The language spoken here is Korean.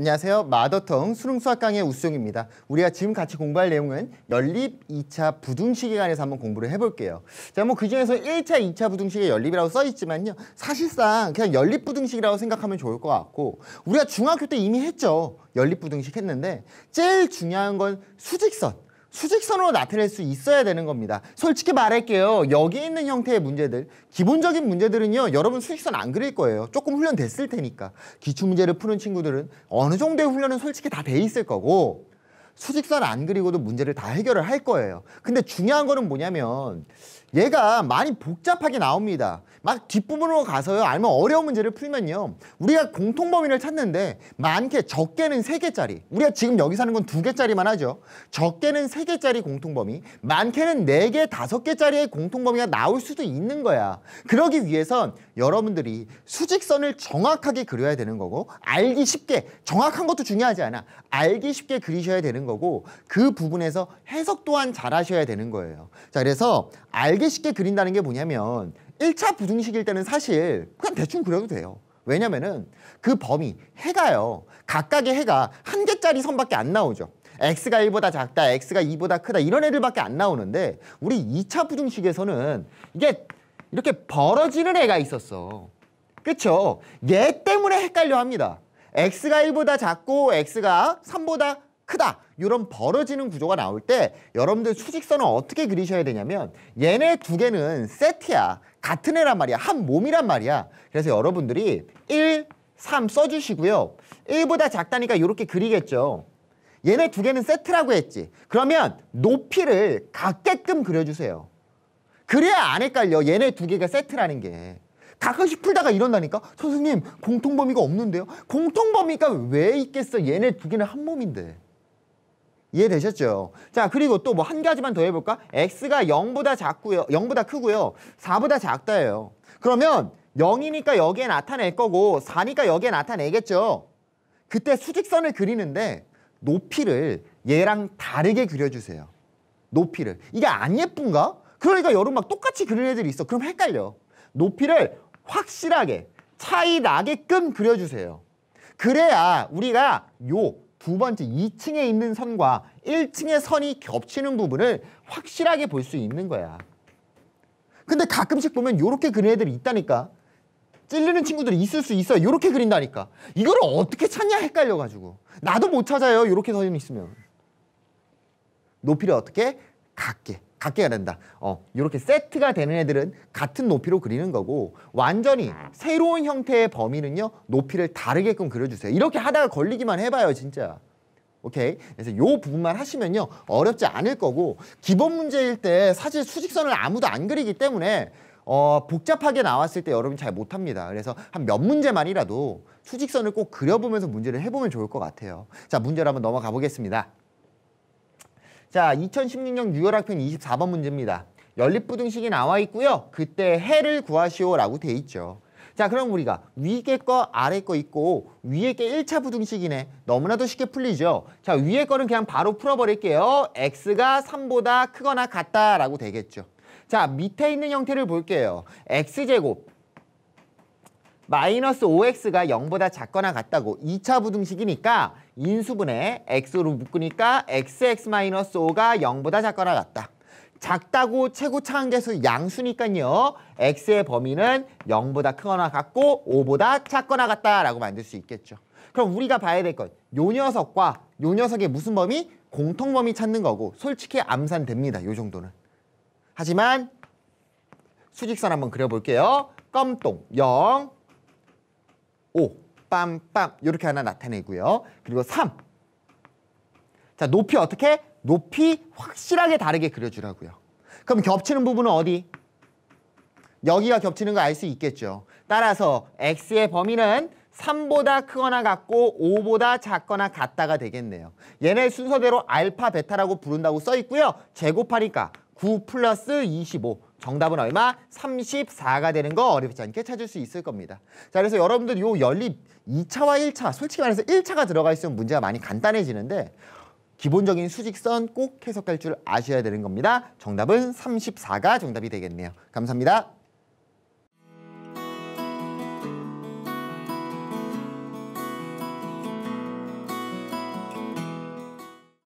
안녕하세요. 마더텅 수능 수학 강의 우수영입니다. 우리가 지금 같이 공부할 내용은 연립 2차 부등식에 관해서 한번 공부를 해볼게요. 자, 뭐 그중에서 1차, 2차 부등식의 연립이라고 써있지만요. 사실상 그냥 연립 부등식이라고 생각하면 좋을 것 같고 우리가 중학교 때 이미 했죠. 연립 부등식 했는데 제일 중요한 건 수직선. 수직선으로 나타낼 수 있어야 되는 겁니다. 솔직히 말할게요. 여기 있는 형태의 문제들, 기본적인 문제들은요. 여러분 수직선 안 그릴 거예요. 조금 훈련됐을 테니까. 기출 문제를 푸는 친구들은 어느 정도의 훈련은 솔직히 다 돼 있을 거고 수직선 안 그리고도 문제를 다 해결을 할 거예요. 근데 중요한 거는 뭐냐면 얘가 많이 복잡하게 나옵니다. 막 뒷부분으로 가서요. 알면 어려운 문제를 풀면요. 우리가 공통 범위를 찾는데 많게 적게는 세개짜리 우리가 지금 여기 사는 건 두개짜리만 하죠. 적게는 세개짜리 공통 범위, 많게는 네 개 다섯 개짜리의 공통 범위가 나올 수도 있는 거야. 그러기 위해선 여러분들이 수직선을 정확하게 그려야 되는 거고 알기 쉽게 정확한 것도 중요하지 않아. 알기 쉽게 그리셔야 되는 거 거고 그 부분에서 해석 또한 잘 하셔야 되는 거예요. 자, 그래서 알기 쉽게 그린다는 게 뭐냐면 1차 부등식일 때는 사실 그냥 대충 그려도 돼요. 왜냐면은 그 범위, 해가요. 각각의 해가 한 개짜리 선밖에 안 나오죠. x가 1보다 작다, x가 2보다 크다 이런 애들밖에 안 나오는데 우리 2차 부등식에서는 이게 이렇게 벌어지는 애가 있었어. 그쵸? 얘 때문에 헷갈려 합니다. x가 1보다 작고 x가 3보다 크다. 이런 벌어지는 구조가 나올 때 여러분들 수직선은 어떻게 그리셔야 되냐면 얘네 두 개는 세트야. 같은 애란 말이야. 한 몸이란 말이야. 그래서 여러분들이 1, 3 써주시고요. 1보다 작다니까 이렇게 그리겠죠. 얘네 두 개는 세트라고 했지. 그러면 높이를 같게끔 그려주세요. 그래야 안 헷갈려. 얘네 두 개가 세트라는 게. 가끔씩 풀다가 이런다니까? 선생님, 공통범위가 없는데요? 공통범위가 왜 있겠어? 얘네 두 개는 한 몸인데. 이해되셨죠? 자, 그리고 또 뭐 한 가지만 더 해볼까? x가 0보다 작고요. 0보다 크고요. 4보다 작다예요. 그러면 0이니까 여기에 나타낼 거고 4니까 여기에 나타내겠죠? 그때 수직선을 그리는데 높이를 얘랑 다르게 그려주세요. 높이를. 이게 안 예쁜가? 그러니까 여러분 막 똑같이 그리는 애들이 있어. 그럼 헷갈려. 높이를 확실하게 차이 나게끔 그려주세요. 그래야 우리가 요두 번째 2층에 있는 선과 1층의 선이 겹치는 부분을 확실하게 볼 수 있는 거야. 근데 가끔씩 보면 이렇게 그린 애들이 있다니까. 찔리는 친구들이 있을 수 있어. 이렇게 그린다니까. 이거를 어떻게 찾냐 헷갈려가지고. 나도 못 찾아요. 이렇게 선이 있으면. 높이를 어떻게? 갖게 같게 해야 된다. 어, 이렇게 세트가 되는 애들은 같은 높이로 그리는 거고 완전히 새로운 형태의 범위는요 높이를 다르게끔 그려주세요. 이렇게 하다가 걸리기만 해봐요 진짜. 오케이. 그래서 요 부분만 하시면요 어렵지 않을 거고 기본 문제일 때 사실 수직선을 아무도 안 그리기 때문에 어, 복잡하게 나왔을 때 여러분 잘 못합니다. 그래서 한 몇 문제만이라도 수직선을 꼭 그려보면서 문제를 해보면 좋을 것 같아요. 자 문제로 한번 넘어가 보겠습니다. 자, 2016년 6월 학편 24번 문제입니다. 연립부등식이 나와 있고요. 그때 해를 구하시오라고 돼 있죠. 자, 그럼 우리가 위에 거, 아래 거 있고 위에 게 1차 부등식이네. 너무나도 쉽게 풀리죠. 자, 위에 거는 그냥 바로 풀어버릴게요. x가 3보다 크거나 같다라고 되겠죠. 자, 밑에 있는 형태를 볼게요. x제곱 마이너스 5x가 0보다 작거나 같다고 2차 부등식이니까 인수분해 x로 묶으니까 xx-5가 0보다 작거나 같다. 작다고 최고차 한계수 양수니까요. x의 범위는 0보다 크거나 같고 5보다 작거나 같다라고 만들 수 있겠죠. 그럼 우리가 봐야 될 건 요 녀석과 요 녀석의 무슨 범위? 공통 범위 찾는 거고 솔직히 암산됩니다. 요 정도는. 하지만 수직선 한번 그려볼게요. 껌똥 0, 오, 빰빰 이렇게 하나 나타내고요. 그리고 삼. 자, 높이 어떻게? 높이 확실하게 다르게 그려주라고요. 그럼 겹치는 부분은 어디? 여기가 겹치는 거 알 수 있겠죠. 따라서 x의 범위는 3보다 크거나 같고 5보다 작거나 같다가 되겠네요. 얘네 순서대로 알파 베타라고 부른다고 써 있고요. 제곱하니까 9 플러스 25 정답은 얼마? 34가 되는 거 어렵지 않게 찾을 수 있을 겁니다. 자, 그래서 여러분들 요 연립 2차와 1차, 솔직히 말해서 1차가 들어가 있으면 문제가 많이 간단해지는데 기본적인 수직선 꼭 해석할 줄 아셔야 되는 겁니다. 정답은 34가 정답이 되겠네요. 감사합니다.